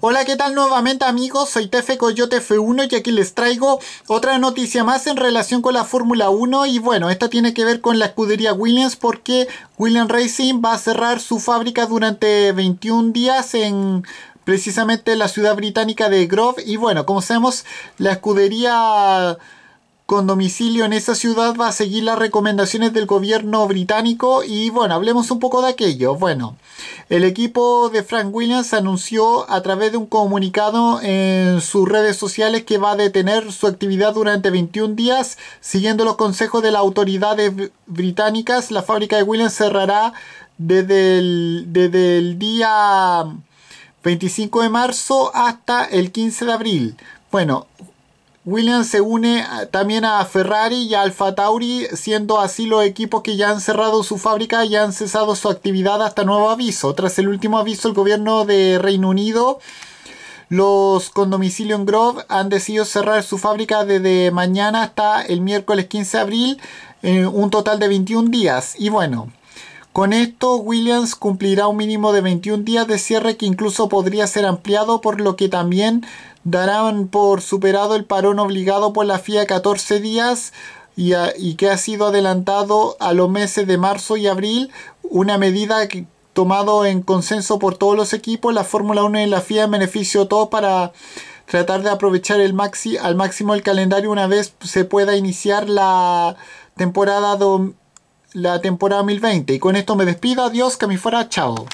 Hola, ¿qué tal nuevamente amigos? Soy Tefe Coyote F1 y aquí les traigo otra noticia más en relación con la Fórmula 1 y bueno, esto tiene que ver con la escudería Williams porque Williams Racing va a cerrar su fábrica durante 21 días en precisamente la ciudad británica de Grove y bueno, como sabemos, la escudería con domicilio en esa ciudad va a seguir las recomendaciones del gobierno británico y bueno, hablemos un poco de aquello. Bueno, el equipo de Frank Williams anunció a través de un comunicado en sus redes sociales que va a detener su actividad durante 21 días siguiendo los consejos de las autoridades británicas. La fábrica de Williams cerrará desde el, desde el día 25 de marzo hasta el 15 de abril. Bueno, Williams se une también a Ferrari y a Alfa Tauri, siendo así los equipos que ya han cerrado su fábrica y han cesado su actividad hasta nuevo aviso. Tras el último aviso, del gobierno de Reino Unido, los con domicilio en Grove han decidido cerrar su fábrica desde mañana hasta el miércoles 15 de abril, en un total de 21 días. Y bueno, con esto, Williams cumplirá un mínimo de 21 días de cierre que incluso podría ser ampliado, por lo que también darán por superado el parón obligado por la FIA 14 días y, que ha sido adelantado a los meses de marzo y abril, una medida que, tomado en consenso por todos los equipos, la Fórmula 1 y la FIA en beneficio todo para tratar de aprovechar el al máximo el calendario una vez se pueda iniciar la temporada la temporada 2020. Y con esto me despido. Adiós, que me fuera. Chao.